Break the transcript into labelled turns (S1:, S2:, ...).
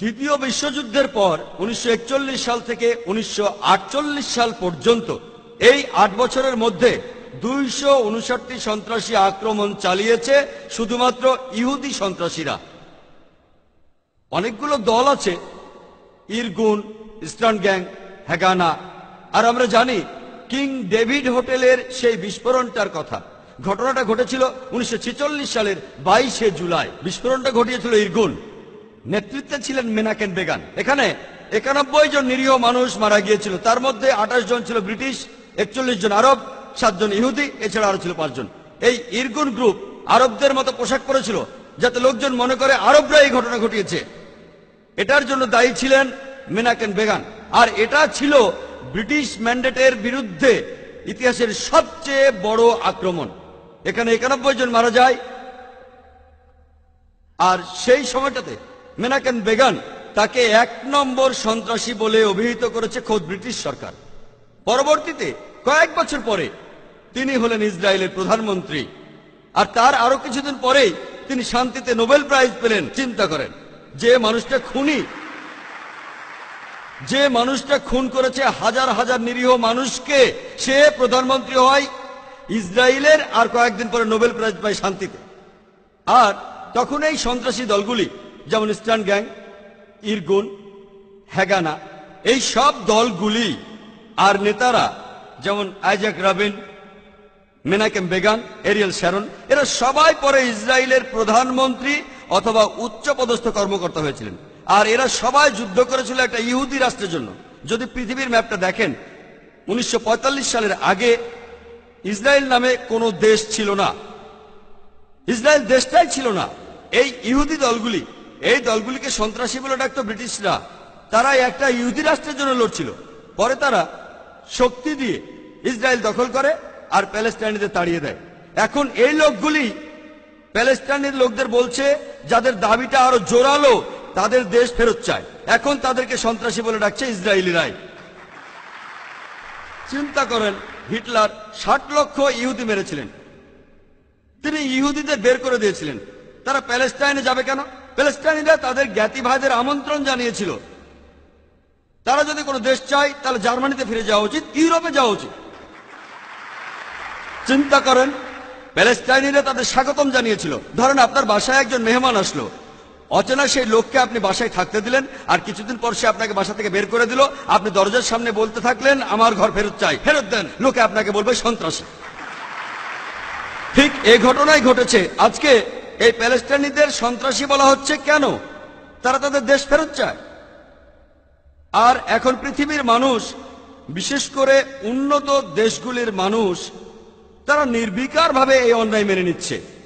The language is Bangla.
S1: দ্বিতীয় বিশ্বযুদ্ধের পর উনিশশো সাল থেকে উনিশশো সাল পর্যন্ত এই আট বছরের মধ্যে দুইশো উনষাটটি সন্ত্রাসী আক্রমণ চালিয়েছে শুধুমাত্র ইহুদি সন্ত্রাসীরা অনেকগুলো দল আছে ইরগুন ইস্টার্ন গ্যাং হ্যাগানা আর আমরা জানি কিং ডেভিড হোটেলের সেই বিস্ফোরণটার কথা ঘটনাটা ঘটেছিল উনিশশো সালের বাইশে জুলাই বিস্ফোরণটা ঘটিয়েছিল ইরগুন নেতৃত্বে ছিলেন মেনাকেন বেগান এখানে একানব্বই জন নিরীহ মানুষ মারা গিয়েছিল তার মধ্যে আঠাশ জন ছিল ব্রিটিশ একচল্লিশ জন আরব সাতজন ইহুদি এছাড়া আরো ছিল পাঁচজন এই ইরগুন গ্রুপ আরবদের মতো পোশাক পরেছিল যাতে লোকজন মনে করে আরবরা এই ঘটনা ঘটিয়েছে এটার জন্য দায়ী ছিলেন মেনাকেন বেগান আর এটা ছিল ব্রিটিশ ম্যান্ডেটের বিরুদ্ধে ইতিহাসের সবচেয়ে বড় আক্রমণ এখানে একানব্বই জন মারা যায় আর সেই সময়টাতে মেনাকেন বেগান তাকে এক নম্বর সন্ত্রাসী বলে অভিহিত করেছে খোদ ব্রিটিশ সরকার পরবর্তীতে কয়েক বছর পরে তিনি হলেন ইসরায়েলের প্রধানমন্ত্রী আর তার আরো কিছুদিন পরেই তিনি শান্তিতে নোবেল প্রাইজ পেলেন চিন্তা করেন যে মানুষটা খুনি যে মানুষটা খুন করেছে হাজার হাজার নিরীহ মানুষকে সে প্রধানমন্ত্রী হয় ইসরায়েলের আর কয়েকদিন পরে নোবেল প্রাইজ পায় শান্তিতে আর তখন এই সন্ত্রাসী দলগুলি যেমন ইস্টার্ন গ্যাং ইরগুন হ্যাগানা এই সব দলগুলি আর নেতারা যেমন Isaac Rabin Menachem Begin Ariel Sharon এরা সবাই পরে ইসরায়েলের প্রধানমন্ত্রী অথবা উচ্চপদস্থ কর্মকর্তা হয়েছিলেন আর এরা সবাই যুদ্ধ করেছিল একটা ইহুদি রাষ্ট্রের জন্য যদি পৃথিবীর ম্যাপটা দেখেন উনিশশো সালের আগে ইসরায়েল নামে কোনো দেশ ছিল না ইসরায়েল দেশটাই ছিল না এই ইহুদি দলগুলি এই দলগুলিকে সন্ত্রাসী বলে ডাকত ব্রিটিশরা তারা একটা ইহুদি রাষ্ট্রের জন্য লড়ছিল পরে তারা শক্তি দিয়ে ইসরায়েল দখল করে আর প্যালেস্টাইনিদের তাড়িয়ে দেয় এখন এই লোকগুলি প্যালেস্টাইনের লোকদের বলছে যাদের দাবিটা আরো জোরালো তাদের দেশ ফেরত চায় এখন তাদেরকে সন্ত্রাসী বলে ডাকছে ইসরায়েলিরাই চিন্তা করেন হিটলার ষাট লক্ষ ইহুদি মেরেছিলেন তিনি ইহুদিদের বের করে দিয়েছিলেন তারা প্যালেস্টাইনে যাবে কেন প্যালেস্টাইনিরা তাদের জ্ঞাতি ভাইদের আমন্ত্রণ জানিয়েছিল তারা যদি কোনো দেশ চায় তাহলে জার্মানিতে ফিরে যাওয়া উচিত ইউরোপে যাওয়া উচিত চিন্তা করেন প্যালেস্টাইনিরা তাদের স্বাগতম জানিয়েছিল ধরেন আপনার বাসায় একজন মেহমান আসলো অচেনা সেই লোককে আপনি বাসায় থাকতে দিলেন আর কিছুদিন পর সে আপনাকে বাসা থেকে বের করে দিল আপনি দরজার সামনে বলতে থাকলেন আমার ঘর ফেরত চাই ফেরত দেন লোকে আপনাকে বলবে সন্ত্রাসী ঠিক এই ঘটনাই ঘটেছে আজকে এই প্যালেস্টাইনিদের সন্ত্রাসী বলা হচ্ছে কেন তারা তাদের দেশ ফেরত চায় আর এখন পৃথিবীর মানুষ বিশেষ করে উন্নত দেশগুলির মানুষ তারা নির্বিকারভাবে এই অন্যায় মেনে নিচ্ছে